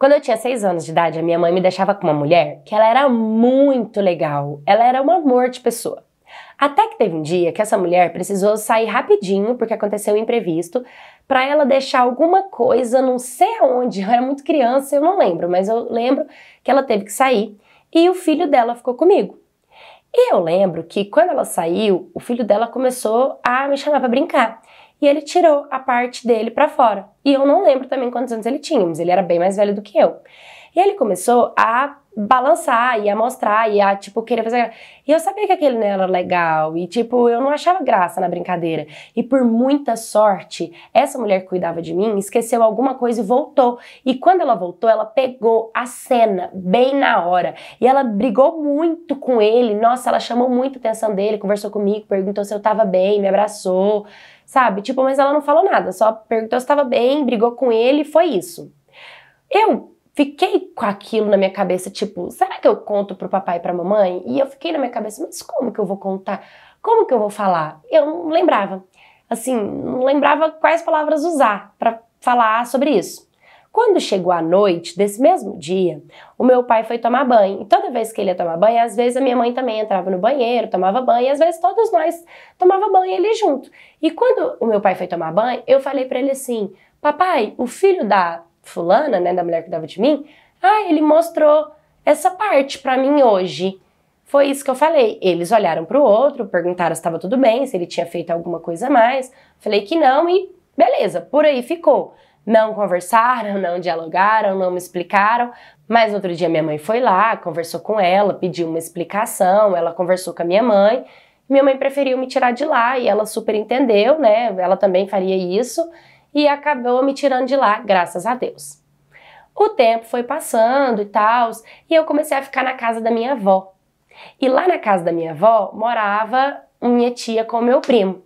Quando eu tinha seis anos de idade, a minha mãe me deixava com uma mulher que ela era muito legal, ela era um amor de pessoa. Até que teve um dia que essa mulher precisou sair rapidinho, porque aconteceu um imprevisto, para ela deixar alguma coisa, não sei aonde, eu era muito criança, eu não lembro, mas eu lembro que ela teve que sair e o filho dela ficou comigo. E eu lembro que quando ela saiu, o filho dela começou a me chamar para brincar e ele tirou a parte dele para fora. E eu não lembro também quantos anos ele tinha, mas ele era bem mais velho do que eu. E ele começou a balançar e a mostrar e a, tipo, querer fazer. E eu sabia que aquele não era legal e, tipo, eu não achava graça na brincadeira. E por muita sorte, essa mulher que cuidava de mim esqueceu alguma coisa e voltou. E quando ela voltou, ela pegou a cena bem na hora. E ela brigou muito com ele. Nossa, ela chamou muito a atenção dele, conversou comigo, perguntou se eu tava bem, me abraçou sabe? Tipo, mas ela não falou nada, só perguntou se estava bem, brigou com ele, foi isso. Eu fiquei com aquilo na minha cabeça, tipo, será que eu conto pro papai e pra mamãe? E eu fiquei na minha cabeça, mas como que eu vou contar? Como que eu vou falar? Eu não lembrava. Assim, não lembrava quais palavras usar para falar sobre isso. Quando chegou a noite desse mesmo dia, o meu pai foi tomar banho. E toda vez que ele ia tomar banho, às vezes a minha mãe também entrava no banheiro, tomava banho, e às vezes todos nós tomava banho ele junto. E quando o meu pai foi tomar banho, eu falei para ele assim: "Papai, o filho da fulana, né, da mulher que dava de mim, ah, ele mostrou essa parte para mim hoje". Foi isso que eu falei. Eles olharam para o outro, perguntaram se estava tudo bem, se ele tinha feito alguma coisa a mais. Falei que não e beleza, por aí ficou não conversaram, não dialogaram, não me explicaram. Mas outro dia minha mãe foi lá, conversou com ela, pediu uma explicação, ela conversou com a minha mãe. Minha mãe preferiu me tirar de lá e ela super entendeu, né? Ela também faria isso e acabou me tirando de lá, graças a Deus. O tempo foi passando e tal, e eu comecei a ficar na casa da minha avó. E lá na casa da minha avó morava minha tia com meu primo.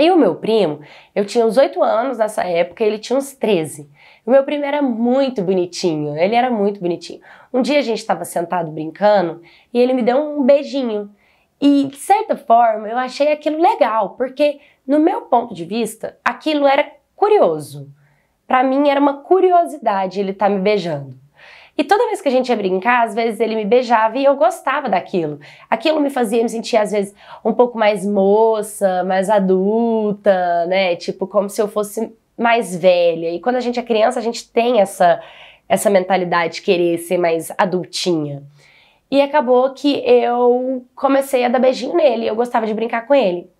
E o meu primo, eu tinha uns 8 anos nessa época, ele tinha uns 13. O meu primo era muito bonitinho, ele era muito bonitinho. Um dia a gente estava sentado brincando e ele me deu um beijinho. E de certa forma eu achei aquilo legal, porque no meu ponto de vista, aquilo era curioso. Para mim era uma curiosidade ele estar tá me beijando. E toda vez que a gente ia brincar, às vezes ele me beijava e eu gostava daquilo. Aquilo me fazia me sentir, às vezes, um pouco mais moça, mais adulta, né? Tipo, como se eu fosse mais velha. E quando a gente é criança, a gente tem essa, essa mentalidade de querer ser mais adultinha. E acabou que eu comecei a dar beijinho nele, eu gostava de brincar com ele.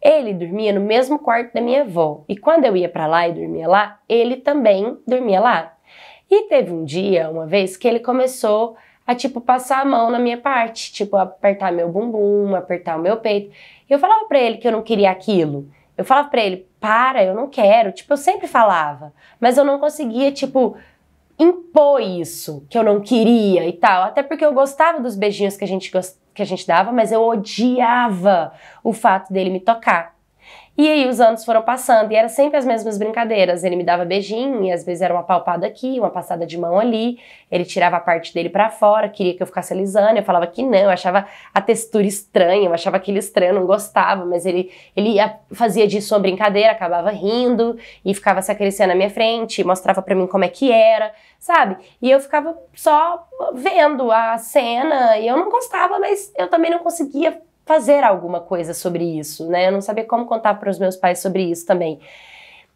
Ele dormia no mesmo quarto da minha avó. E quando eu ia para lá e dormia lá, ele também dormia lá. E teve um dia, uma vez, que ele começou a, tipo, passar a mão na minha parte, tipo, apertar meu bumbum, apertar o meu peito. E eu falava pra ele que eu não queria aquilo. Eu falava pra ele, para, eu não quero. Tipo, eu sempre falava, mas eu não conseguia, tipo, impor isso, que eu não queria e tal. Até porque eu gostava dos beijinhos que a gente, que a gente dava, mas eu odiava o fato dele me tocar. E aí os anos foram passando e era sempre as mesmas brincadeiras. Ele me dava beijinho e às vezes era uma palpada aqui, uma passada de mão ali. Ele tirava a parte dele para fora, queria que eu ficasse alisando. Eu falava que não, eu achava a textura estranha, eu achava aquilo estranho, não gostava. Mas ele, ele fazia disso uma brincadeira, acabava rindo e ficava se acrescendo na minha frente, mostrava para mim como é que era, sabe? E eu ficava só vendo a cena e eu não gostava, mas eu também não conseguia fazer alguma coisa sobre isso, né? Eu não sabia como contar para os meus pais sobre isso também.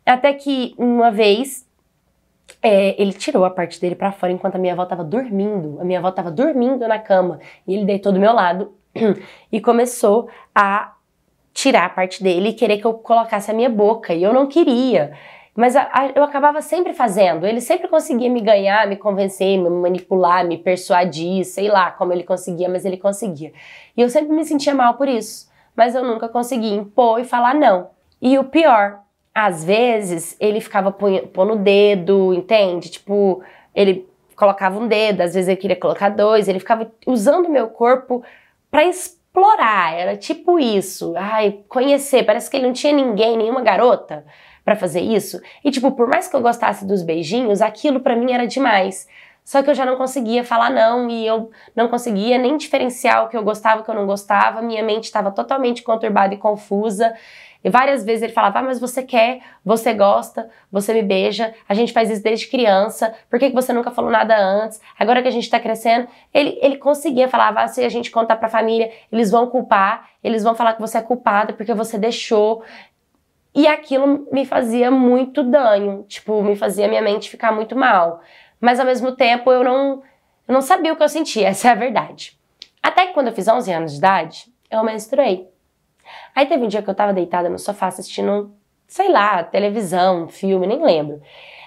Até que uma vez é, ele tirou a parte dele para fora enquanto a minha avó estava dormindo. A minha avó estava dormindo na cama e ele deitou do meu lado e começou a tirar a parte dele e querer que eu colocasse a minha boca e eu não queria. Mas a, a, eu acabava sempre fazendo. Ele sempre conseguia me ganhar, me convencer, me manipular, me persuadir, sei lá como ele conseguia, mas ele conseguia. E eu sempre me sentia mal por isso. Mas eu nunca conseguia impor e falar não. E o pior, às vezes ele ficava pondo o dedo, entende? Tipo, ele colocava um dedo, às vezes ele queria colocar dois, ele ficava usando o meu corpo para explorar. Era tipo isso. Ai, conhecer. Parece que ele não tinha ninguém, nenhuma garota para fazer isso. E tipo, por mais que eu gostasse dos beijinhos, aquilo para mim era demais. Só que eu já não conseguia falar não e eu não conseguia nem diferenciar o que eu gostava e o que eu não gostava. Minha mente estava totalmente conturbada e confusa. E várias vezes ele falava: ah, mas você quer, você gosta, você me beija, a gente faz isso desde criança, por que, que você nunca falou nada antes? Agora que a gente está crescendo, ele, ele conseguia falar: ah, se a gente contar para a família, eles vão culpar, eles vão falar que você é culpada porque você deixou. E aquilo me fazia muito danho, tipo, me fazia minha mente ficar muito mal. Mas ao mesmo tempo eu não, eu não sabia o que eu sentia, essa é a verdade. Até que quando eu fiz 11 anos de idade, eu menstruei. Aí teve um dia que eu tava deitada no sofá assistindo, sei lá, televisão, filme, nem lembro.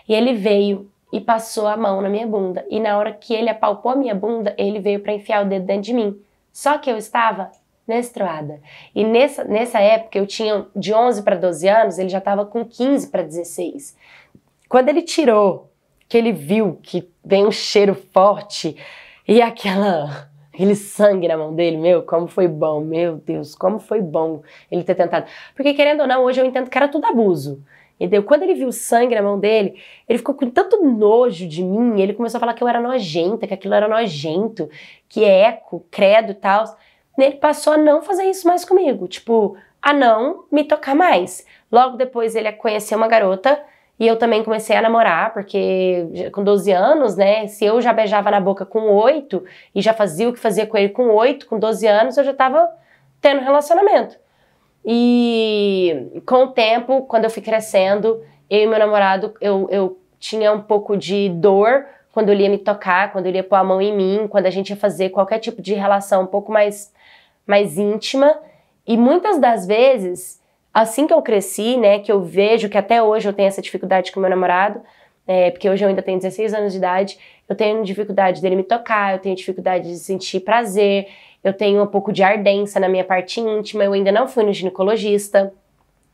E ele veio e passou a mão na minha bunda. E na hora que ele apalpou a minha bunda, ele veio para enfiar o dedo dentro de mim. Só que eu estava menstruada. E nessa, nessa época, eu tinha de 11 para 12 anos, ele já estava com 15 para 16. Quando ele tirou, que ele viu que vem um cheiro forte e aquela aquele sangue na mão dele, meu, como foi bom, meu Deus, como foi bom ele ter tentado. Porque querendo ou não, hoje eu entendo que era tudo abuso. Entendeu? Quando ele viu o sangue na mão dele, ele ficou com tanto nojo de mim, ele começou a falar que eu era nojenta, que aquilo era nojento, que é eco, credo e tal ele passou a não fazer isso mais comigo, tipo, a não me tocar mais. Logo depois ele conheceu uma garota e eu também comecei a namorar, porque com 12 anos, né, se eu já beijava na boca com 8 e já fazia o que fazia com ele com 8, com 12 anos, eu já tava tendo relacionamento. E com o tempo, quando eu fui crescendo, eu e meu namorado, eu, eu tinha um pouco de dor quando ele ia me tocar, quando ele ia pôr a mão em mim, quando a gente ia fazer qualquer tipo de relação um pouco mais, mais íntima. E muitas das vezes, assim que eu cresci, né, que eu vejo que até hoje eu tenho essa dificuldade com meu namorado, é, porque hoje eu ainda tenho 16 anos de idade, eu tenho dificuldade dele me tocar, eu tenho dificuldade de sentir prazer, eu tenho um pouco de ardência na minha parte íntima, eu ainda não fui no ginecologista.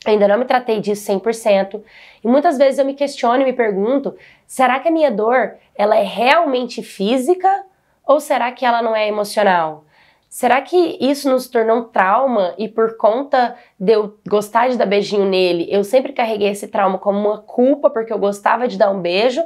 Ainda não me tratei disso 100%. E muitas vezes eu me questiono e me pergunto, será que a minha dor, ela é realmente física ou será que ela não é emocional? Será que isso nos tornou um trauma e por conta de eu gostar de dar beijinho nele, eu sempre carreguei esse trauma como uma culpa porque eu gostava de dar um beijo?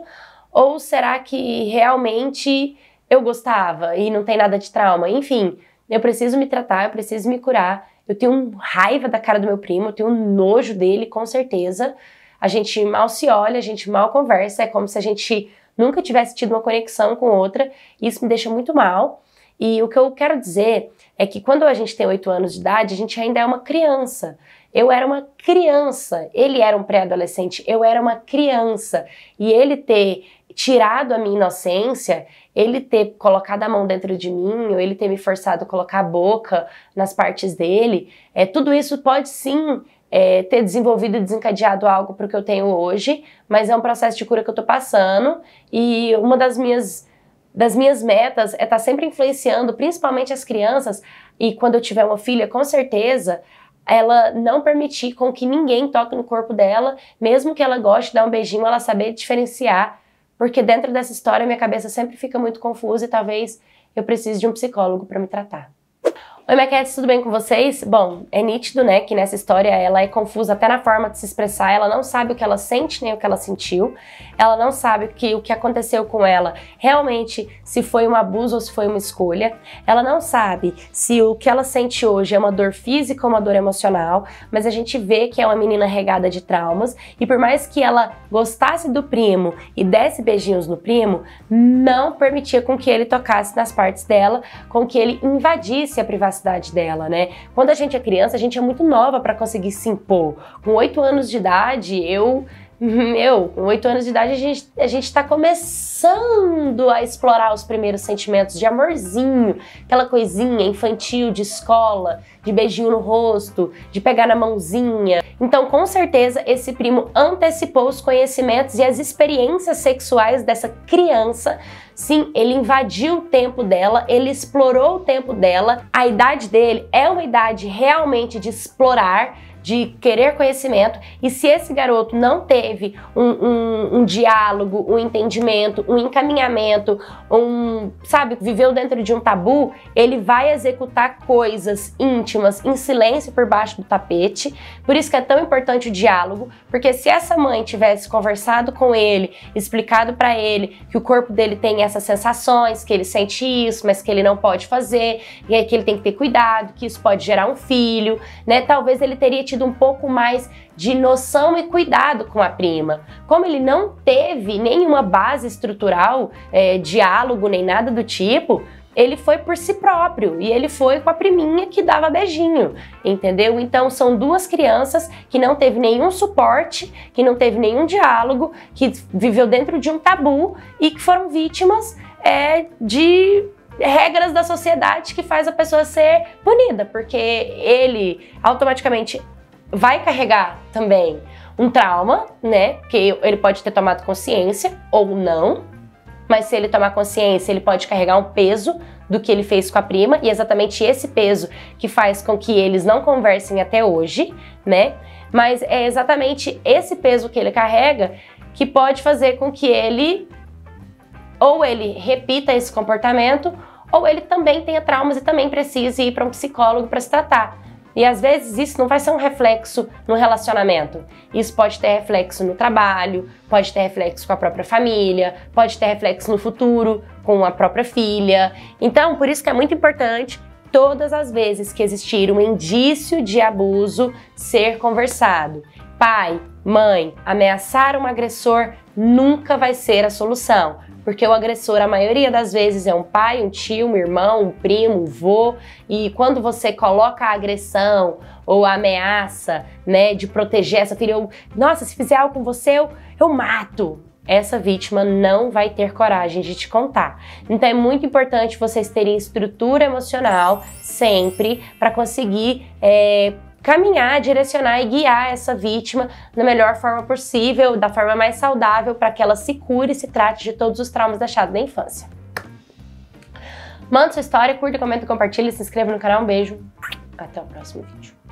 Ou será que realmente eu gostava e não tem nada de trauma? Enfim, eu preciso me tratar, eu preciso me curar eu tenho raiva da cara do meu primo, eu tenho nojo dele, com certeza. A gente mal se olha, a gente mal conversa, é como se a gente nunca tivesse tido uma conexão com outra. isso me deixa muito mal. E o que eu quero dizer é que quando a gente tem 8 anos de idade, a gente ainda é uma criança. Eu era uma criança, ele era um pré-adolescente, eu era uma criança. E ele ter tirado a minha inocência ele ter colocado a mão dentro de mim, ou ele ter me forçado a colocar a boca nas partes dele, é, tudo isso pode sim é, ter desenvolvido e desencadeado algo para o que eu tenho hoje, mas é um processo de cura que eu estou passando e uma das minhas das minhas metas é estar tá sempre influenciando, principalmente as crianças, e quando eu tiver uma filha, com certeza, ela não permitir com que ninguém toque no corpo dela, mesmo que ela goste de dar um beijinho, ela saber diferenciar porque dentro dessa história minha cabeça sempre fica muito confusa e talvez eu precise de um psicólogo para me tratar. Oi, Maquete, tudo bem com vocês? Bom, é nítido, né, que nessa história ela é confusa até na forma de se expressar, ela não sabe o que ela sente nem o que ela sentiu, ela não sabe que o que aconteceu com ela realmente se foi um abuso ou se foi uma escolha, ela não sabe se o que ela sente hoje é uma dor física ou uma dor emocional, mas a gente vê que é uma menina regada de traumas e por mais que ela gostasse do primo e desse beijinhos no primo, não permitia com que ele tocasse nas partes dela, com que ele invadisse a privacidade capacidade dela, né? Quando a gente é criança, a gente é muito nova para conseguir se impor. Com oito anos de idade, eu meu, uhum. com oito anos de idade, a gente, a gente tá começando a explorar os primeiros sentimentos de amorzinho, aquela coisinha infantil de escola, de beijinho no rosto, de pegar na mãozinha. Então, com certeza, esse primo antecipou os conhecimentos e as experiências sexuais dessa criança. Sim, ele invadiu o tempo dela, ele explorou o tempo dela. A idade dele é uma idade realmente de explorar de querer conhecimento, e se esse garoto não teve um, um, um diálogo, um entendimento, um encaminhamento, um, sabe, viveu dentro de um tabu, ele vai executar coisas íntimas em silêncio por baixo do tapete. Por isso que é tão importante o diálogo, porque se essa mãe tivesse conversado com ele, explicado para ele que o corpo dele tem essas sensações, que ele sente isso, mas que ele não pode fazer, e que ele tem que ter cuidado, que isso pode gerar um filho, né? Talvez ele teria sentido um pouco mais de noção e cuidado com a prima. Como ele não teve nenhuma base estrutural, é, diálogo nem nada do tipo, ele foi por si próprio e ele foi com a priminha que dava beijinho, entendeu? Então são duas crianças que não teve nenhum suporte, que não teve nenhum diálogo, que viveu dentro de um tabu e que foram vítimas é, de regras da sociedade que faz a pessoa ser punida, porque ele automaticamente vai carregar também um trauma, né? Que ele pode ter tomado consciência ou não, mas se ele tomar consciência, ele pode carregar um peso do que ele fez com a prima e é exatamente esse peso que faz com que eles não conversem até hoje, né? Mas é exatamente esse peso que ele carrega que pode fazer com que ele ou ele repita esse comportamento ou ele também tenha traumas e também precise ir para um psicólogo para se tratar. E às vezes isso não vai ser um reflexo no relacionamento. Isso pode ter reflexo no trabalho, pode ter reflexo com a própria família, pode ter reflexo no futuro com a própria filha. Então, por isso que é muito importante todas as vezes que existir um indício de abuso ser conversado. Pai, mãe, ameaçar um agressor nunca vai ser a solução porque o agressor, a maioria das vezes, é um pai, um tio, um irmão, um primo, um vô, e quando você coloca a agressão ou a ameaça, né, de proteger essa filha, eu, nossa, se fizer algo com você, eu, eu mato essa vítima não vai ter coragem de te contar. Então é muito importante vocês terem estrutura emocional sempre para conseguir é, caminhar, direcionar e guiar essa vítima da melhor forma possível, da forma mais saudável, para que ela se cure e se trate de todos os traumas deixados na infância. Manda sua história, curta, comenta, compartilha, se inscreva no canal. Um beijo. Até o próximo vídeo.